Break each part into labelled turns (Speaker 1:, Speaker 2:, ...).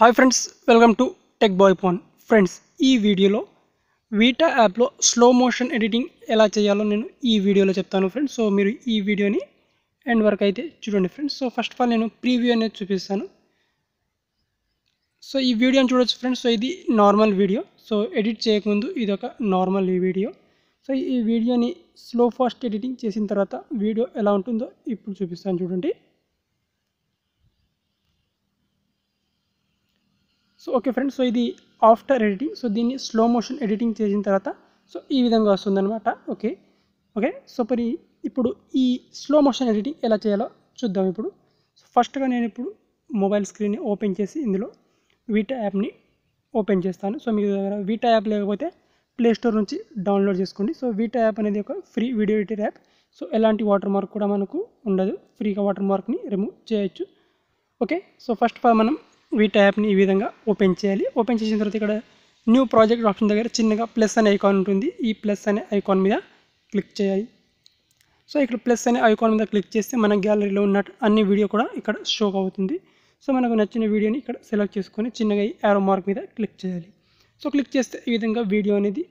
Speaker 1: hi friends welcome to tech boy phone friends ఈ వీడియోలో Vita యాప్లో స్లో మోషన్ ఎడిటింగ్ ఎలా చేయాలో నేను ఈ వీడియోలో చెప్తాను ఫ్రెండ్స్ సో మీరు ఈ వీడియోని ఎండ్ వరకు అయితే చూడండి friends so first of all నేను ప్రీవ్యూ అనేది చూపిస్తాను సో ఈ వీడియోని చూడొచ్చు ఫ్రెండ్స్ సో ఇది నార్మల్ వీడియో సో ఎడిట్ చేయకముందు ఇది ఒక నార్మల్ వీడియో సో ఈ వీడియోని స్లో ఫాస్ట్ ఎడిటింగ్ చేసిన తర్వాత వీడియో ఎలా ఉంటుందో ఇప్పుడు చూపిస్తాను చూడండి సో ఓకే ఫ్రెండ్స్ సో ఇది ఆఫ్టర్ ఎడిటింగ్ సో దీన్ని స్లో మోషన్ ఎడిటింగ్ చేసిన తర్వాత సో ఈ విధంగా అనమాట ఓకే ఓకే సో మరి ఇప్పుడు ఈ స్లో మోషన్ ఎడిటింగ్ ఎలా చేయాలో చూద్దాం ఇప్పుడు సో ఫస్ట్గా నేను ఇప్పుడు మొబైల్ స్క్రీన్ని ఓపెన్ చేసి ఇందులో వీటా యాప్ని ఓపెన్ చేస్తాను సో మీ దగ్గర వీటా యాప్ లేకపోతే ప్లే స్టోర్ నుంచి డౌన్లోడ్ చేసుకోండి సో వీటా యాప్ అనేది ఒక free video editor app so ఎలాంటి వాటర్ మార్క్ కూడా మనకు ఉండదు ఫ్రీగా వాటర్ మార్క్ని రిమూవ్ చేయొచ్చు ఓకే సో ఫస్ట్ మనం వీటి ట్యాప్ని ఈ విధంగా ఓపెన్ చేయాలి ఓపెన్ చేసిన తర్వాత ఇక్కడ న్యూ ప్రాజెక్ట్ ఆప్షన్ దగ్గర చిన్నగా ప్లస్ అనే ఐకాన్ ఉంటుంది ఈ ప్లస్ అనే ఐకాన్ మీద క్లిక్ చేయాలి సో ఇక్కడ ప్లస్ అనే ఐకాన్ మీద క్లిక్ చేస్తే మన గ్యాలరీలో ఉన్న అన్ని వీడియో కూడా ఇక్కడ షో అవుతుంది సో మనకు నచ్చిన వీడియోని ఇక్కడ సెలెక్ట్ చేసుకొని చిన్నగా ఈ యారో మార్క్ మీద క్లిక్ చేయాలి సో క్లిక్ చేస్తే ఈ విధంగా వీడియో అనేది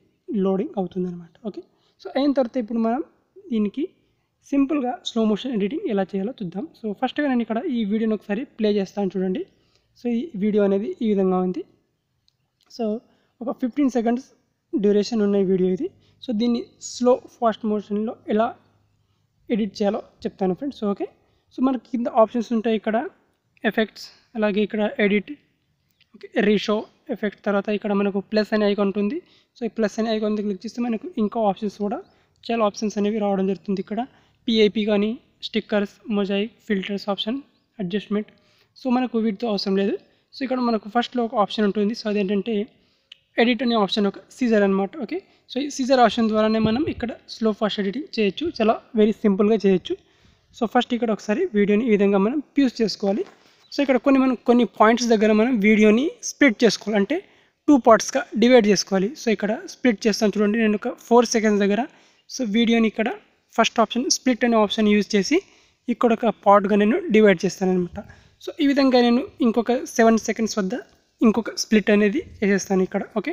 Speaker 1: లోడింగ్ అవుతుంది అనమాట ఓకే సో అయిన తర్వాత ఇప్పుడు మనం దీనికి సింపుల్గా స్లో మోషన్ ఎడిటింగ్ ఎలా చేయాలో చూద్దాం సో ఫస్ట్గా నేను ఇక్కడ ఈ వీడియోని ఒకసారి ప్లే చేస్తాను చూడండి సో ఈ వీడియో అనేది ఈ విధంగా ఉంది సో ఒక ఫిఫ్టీన్ సెకండ్స్ డ్యూరేషన్ ఉన్న వీడియో ఇది సో దీన్ని స్లో ఫాస్ట్ మోషన్లో ఎలా ఎడిట్ చేయాలో చెప్తాను ఫ్రెండ్స్ ఓకే సో మనకి కింద ఆప్షన్స్ ఉంటాయి ఇక్కడ ఎఫెక్ట్స్ అలాగే ఇక్కడ ఎడిట్ ఓకే రీషో ఎఫెక్ట్ తర్వాత ఇక్కడ మనకు ప్లస్ అనే ఐకాన్ ఉంటుంది సో ఈ ప్లస్ అనే ఐకాన్ క్లిక్ చేస్తే మనకు ఇంకా ఆప్షన్స్ కూడా చాలా ఆప్షన్స్ అనేవి రావడం జరుగుతుంది ఇక్కడ పిఐపి కానీ stickers mosaic filters option adjustment so మనకు వీటితో అవసరం లేదు సో ఇక్కడ మనకు ఫస్ట్లో ఒక ఆప్షన్ ఉంటుంది సో అదేంటంటే ఎడిట్ అనే ఆప్షన్ ఒక సీజర్ అనమాట ఓకే సో ఈ సీజర్ ఆప్షన్ ద్వారానే మనం ఇక్కడ స్లో ఫాస్ట్ ఎడిటింగ్ చేయొచ్చు చాలా వెరీ సింపుల్గా చేయొచ్చు సో ఫస్ట్ ఇక్కడ ఒకసారి వీడియోని ఈ విధంగా మనం ప్యూస్ చేసుకోవాలి సో ఇక్కడ కొన్ని మనం కొన్ని పాయింట్స్ దగ్గర మనం వీడియోని స్ప్లిట్ చేసుకోవాలి అంటే టూ పార్ట్స్గా డివైడ్ చేసుకోవాలి సో ఇక్కడ స్ప్లిట్ చేస్తాను చూడండి నేను ఒక ఫోర్ సెకండ్స్ దగ్గర సో వీడియోని ఇక్కడ ఫస్ట్ ఆప్షన్ స్ప్లిట్ అనే ఆప్షన్ యూజ్ చేసి ఇక్కడ ఒక పార్ట్గా నేను డివైడ్ చేస్తాను అనమాట సో ఈ విధంగా నేను ఇంకొక సెవెన్ సెకండ్స్ వద్ద ఇంకొక స్ప్లిట్ అనేది వేసేస్తాను ఇక్కడ ఓకే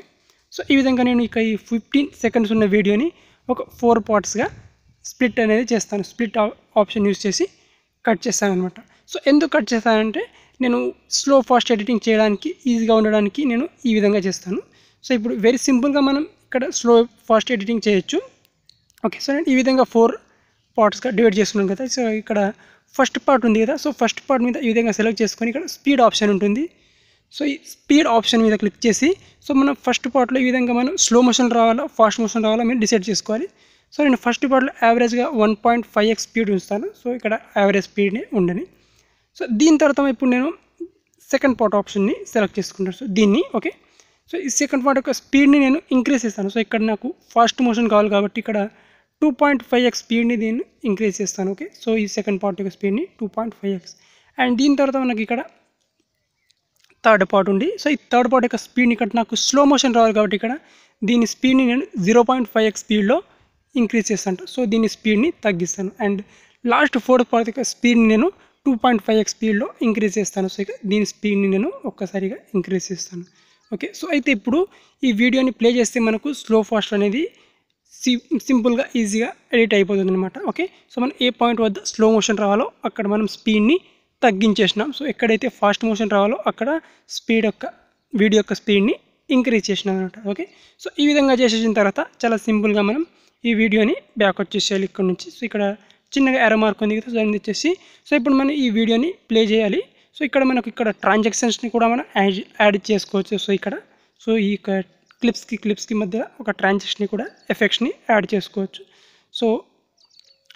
Speaker 1: సో ఈ విధంగా నేను ఇక్కడ ఈ ఫిఫ్టీన్ సెకండ్స్ ఉన్న వీడియోని ఒక ఫోర్ పార్ట్స్గా స్ప్లిట్ అనేది చేస్తాను స్ప్లిట్ ఆప్షన్ యూస్ చేసి కట్ చేస్తాను అనమాట సో ఎందుకు కట్ చేస్తానంటే నేను స్లో ఫాస్ట్ ఎడిటింగ్ చేయడానికి ఈజీగా ఉండడానికి నేను ఈ విధంగా చేస్తాను సో ఇప్పుడు వెరీ సింపుల్గా మనం ఇక్కడ స్లో ఫాస్ట్ ఎడిటింగ్ చేయొచ్చు ఓకే సో ఈ విధంగా ఫోర్ పార్ట్స్గా డివైడ్ చేస్తున్నాం కదా సో ఇక్కడ ఫస్ట్ పార్ట్ ఉంది కదా సో ఫస్ట్ పార్ట్ మీద ఈ విధంగా సెలెక్ట్ చేసుకొని ఇక్కడ స్పీడ్ ఆప్షన్ ఉంటుంది సో ఈ స్పీడ్ ఆప్షన్ మీద క్లిక్ చేసి సో మనం ఫస్ట్ పార్ట్లో ఈ విధంగా మనం స్లో మోషన్ రావాలా ఫాస్ట్ మోషన్ రావాలా మీరు డిసైడ్ చేసుకోవాలి సో నేను ఫస్ట్ పార్ట్లో యావరేజ్గా one point five X speed ఉంచుతాను సో ఇక్కడ యావరేజ్ స్పీడ్ని ఉండని సో దీని తర్వాత ఇప్పుడు నేను సెకండ్ పార్ట్ ఆప్షన్ని సెలెక్ట్ చేసుకుంటాను సో దీన్ని ఓకే సో ఈ సెకండ్ పార్ట్ యొక్క స్పీడ్ని నేను ఇంక్రీస్ చేస్తాను సో ఇక్కడ నాకు ఫాస్ట్ మోషన్ కావాలి కాబట్టి ఇక్కడ టూ పాయింట్ ఫైవ్ ఎక్స్ స్పీడ్ని దీన్ని ఇంక్రీజ్ చేస్తాను ఓకే సో ఈ సెకండ్ పార్ట్ యొక్క స్పీడ్ని two point five X and దీని తర్వాత మనకి ఇక్కడ థర్డ్ పార్ట్ ఉంది సో ఈ థర్డ్ పార్ట్ యొక్క స్పీడ్ని ఇక్కడ నాకు స్లో మోషన్ రావాలి కాబట్టి ఇక్కడ దీని స్పీడ్ని నేను జీరో పాయింట్ ఫైవ్ ఎక్స్ స్పీడ్లో ఇంక్రీజ్ చేస్తాను సో దీని స్పీడ్ని తగ్గిస్తాను అండ్ లాస్ట్ ఫోర్త్ పార్ట్ యొక్క స్పీడ్ని నేను టూ పాయింట్ ఫైవ్ ఎక్స్ స్పీడ్లో ఇంక్రీజ్ చేస్తాను సో ఇక దీని స్పీడ్ని నేను ఒక్కసారిగా ఇంక్రీజ్ చేస్తాను ఓకే సో అయితే ఇప్పుడు ఈ వీడియోని ప్లే చేస్తే మనకు స్లో ఫాస్ట్ అనేది సింపుల్గా ఈజీగా ఎడిట్ అయిపోతుంది అనమాట ఓకే సో మనం ఏ పాయింట్ వద్ద స్లో మోషన్ రావాలో అక్కడ మనం స్పీడ్ని తగ్గించేసినాం సో ఎక్కడైతే ఫాస్ట్ మోషన్ రావాలో అక్కడ స్పీడ్ యొక్క వీడియో యొక్క స్పీడ్ని ఇంక్రీజ్ చేసినాం అనమాట ఓకే సో ఈ విధంగా చేసేసిన తర్వాత చాలా సింపుల్గా మనం ఈ వీడియోని బ్యాక్ చేసేయాలి ఇక్కడ నుంచి సో ఇక్కడ చిన్నగా ఎర మార్క్ ఉంది కదా దాన్ని తెచ్చేసి సో ఇప్పుడు మనం ఈ వీడియోని ప్లే చేయాలి సో ఇక్కడ మనకు ఇక్కడ ట్రాన్సాక్షన్స్ని కూడా మనం యాడ్ యాడ్ చేసుకోవచ్చు సో ఇక్కడ సో ఈ క్లిప్స్కి క్లిప్స్కి మధ్య ఒక ట్రాన్సాక్షన్ని కూడా ఎఫెక్ట్స్ని యాడ్ చేసుకోవచ్చు సో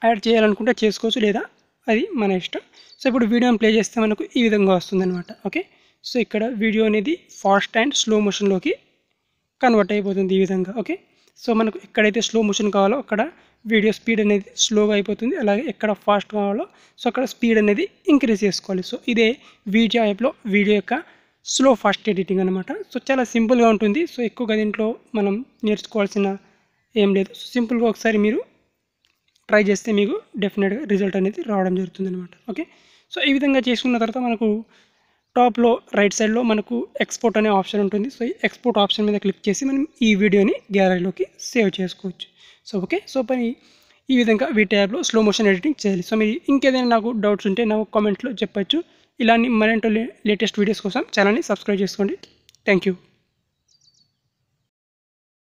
Speaker 1: యాడ్ చేయాలనుకుంటే చేసుకోవచ్చు లేదా అది మన ఇష్టం సో ఇప్పుడు వీడియోని ప్లే చేస్తే మనకు ఈ విధంగా వస్తుందన్నమాట ఓకే సో ఇక్కడ వీడియో అనేది ఫాస్ట్ అండ్ స్లో మోషన్లోకి కన్వర్ట్ అయిపోతుంది ఈ విధంగా ఓకే సో మనకు ఎక్కడైతే స్లో మోషన్ కావాలో అక్కడ వీడియో స్పీడ్ అనేది స్లోగా అయిపోతుంది అలాగే ఎక్కడ ఫాస్ట్ కావాలో సో అక్కడ స్పీడ్ అనేది ఇంక్రీజ్ చేసుకోవాలి సో ఇదే వీడియో యాప్లో వీడియో యొక్క స్లో ఫాస్ట్ ఎడిటింగ్ అనమాట సో చాలా సింపుల్గా ఉంటుంది సో ఎక్కువగా దీంట్లో మనం నేర్చుకోవాల్సిన ఏం లేదు సో సింపుల్గా ఒకసారి మీరు ట్రై చేస్తే మీకు డెఫినెట్గా రిజల్ట్ అనేది రావడం జరుగుతుంది అనమాట ఓకే సో ఈ విధంగా చేసుకున్న తర్వాత మనకు టాప్లో రైట్ సైడ్లో మనకు ఎక్స్పోర్ట్ అనే ఆప్షన్ ఉంటుంది సో ఈ ఎక్స్పోర్ట్ ఆప్షన్ మీద క్లిక్ చేసి మనం ఈ వీడియోని గ్యాలరీలోకి సేవ్ చేసుకోవచ్చు సో ఓకే సో పని ఈ విధంగా వీటి యాప్లో స్లో మోషన్ ఎడిటింగ్ చేయాలి సో మీరు ఇంకేదైనా నాకు డౌట్స్ ఉంటే నాకు కామెంట్లో చెప్పచ్చు ఇలాంటి మరింత లేటెస్ట్ వీడియోస్ కోసం ఛానల్ని సబ్స్క్రైబ్ చేసుకోండి థ్యాంక్ యూ